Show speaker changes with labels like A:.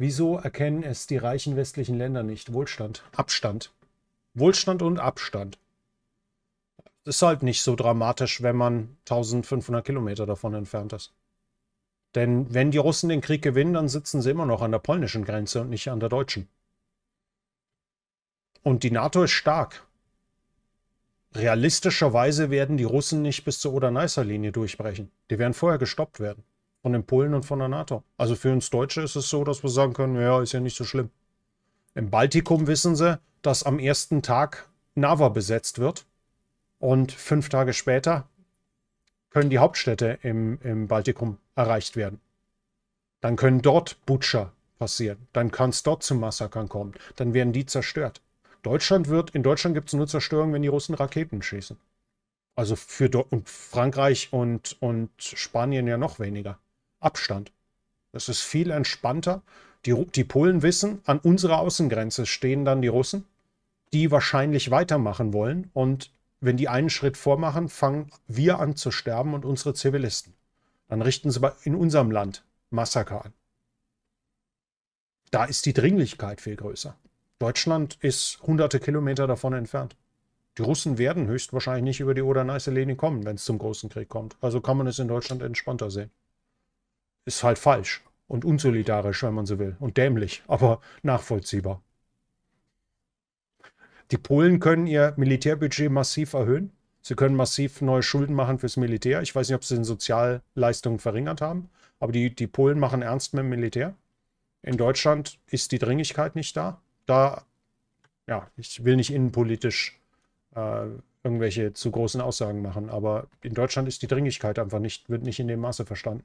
A: Wieso erkennen es die reichen westlichen Länder nicht? Wohlstand, Abstand. Wohlstand und Abstand. Das ist halt nicht so dramatisch, wenn man 1500 Kilometer davon entfernt ist. Denn wenn die Russen den Krieg gewinnen, dann sitzen sie immer noch an der polnischen Grenze und nicht an der deutschen. Und die NATO ist stark. Realistischerweise werden die Russen nicht bis zur Oder-Neißer-Linie durchbrechen. Die werden vorher gestoppt werden. Von den Polen und von der NATO. Also für uns Deutsche ist es so, dass wir sagen können, ja, ist ja nicht so schlimm. Im Baltikum wissen sie, dass am ersten Tag Nava besetzt wird. Und fünf Tage später können die Hauptstädte im, im Baltikum erreicht werden. Dann können dort Butcher passieren. Dann kann es dort zu Massakern kommen. Dann werden die zerstört. Deutschland wird, in Deutschland gibt es nur Zerstörung, wenn die Russen Raketen schießen. Also für Do und Frankreich und, und Spanien ja noch weniger. Abstand. Das ist viel entspannter. Die, die Polen wissen, an unserer Außengrenze stehen dann die Russen, die wahrscheinlich weitermachen wollen. Und wenn die einen Schritt vormachen, fangen wir an zu sterben und unsere Zivilisten. Dann richten sie in unserem Land Massaker an. Da ist die Dringlichkeit viel größer. Deutschland ist hunderte Kilometer davon entfernt. Die Russen werden höchstwahrscheinlich nicht über die Oder-Neiße-Linie kommen, wenn es zum großen Krieg kommt. Also kann man es in Deutschland entspannter sehen ist halt falsch und unsolidarisch, wenn man so will, und dämlich, aber nachvollziehbar. Die Polen können ihr Militärbudget massiv erhöhen. Sie können massiv neue Schulden machen fürs Militär. Ich weiß nicht, ob sie den Sozialleistungen verringert haben, aber die, die Polen machen ernst mit dem Militär. In Deutschland ist die Dringlichkeit nicht da. Da, ja, ich will nicht innenpolitisch äh, irgendwelche zu großen Aussagen machen, aber in Deutschland ist die Dringlichkeit einfach nicht, wird nicht in dem Maße verstanden.